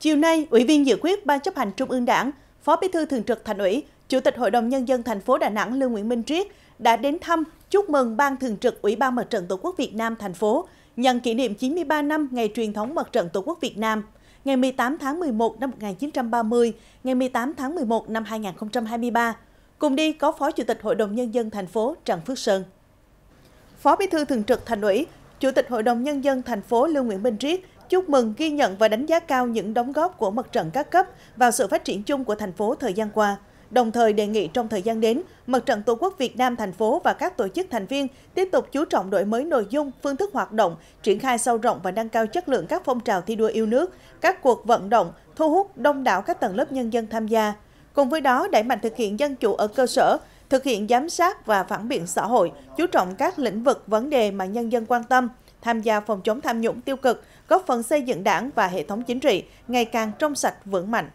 Chiều nay, Ủy viên Dự quyết Ban chấp hành Trung ương Đảng, Phó Bí thư Thường trực Thành ủy, Chủ tịch Hội đồng Nhân dân thành phố Đà Nẵng Lương Nguyễn Minh Triết đã đến thăm chúc mừng Ban Thường trực Ủy ban Mặt trận Tổ quốc Việt Nam thành phố nhân kỷ niệm 93 năm ngày truyền thống Mặt trận Tổ quốc Việt Nam, ngày 18 tháng 11 năm 1930, ngày 18 tháng 11 năm 2023. Cùng đi có Phó Chủ tịch Hội đồng Nhân dân thành phố Trần Phước Sơn. Phó Bí thư Thường trực Thành ủy, Chủ tịch Hội đồng Nhân dân thành phố Lương Nguyễn Minh Triết chúc mừng, ghi nhận và đánh giá cao những đóng góp của mặt trận các cấp vào sự phát triển chung của thành phố thời gian qua. Đồng thời đề nghị trong thời gian đến, Mặt trận Tổ quốc Việt Nam thành phố và các tổ chức thành viên tiếp tục chú trọng đổi mới nội dung, phương thức hoạt động, triển khai sâu rộng và nâng cao chất lượng các phong trào thi đua yêu nước, các cuộc vận động, thu hút đông đảo các tầng lớp nhân dân tham gia. Cùng với đó, đẩy mạnh thực hiện dân chủ ở cơ sở, thực hiện giám sát và phản biện xã hội, chú trọng các lĩnh vực vấn đề mà nhân dân quan tâm – tham gia phòng chống tham nhũng tiêu cực góp phần xây dựng đảng và hệ thống chính trị ngày càng trong sạch vững mạnh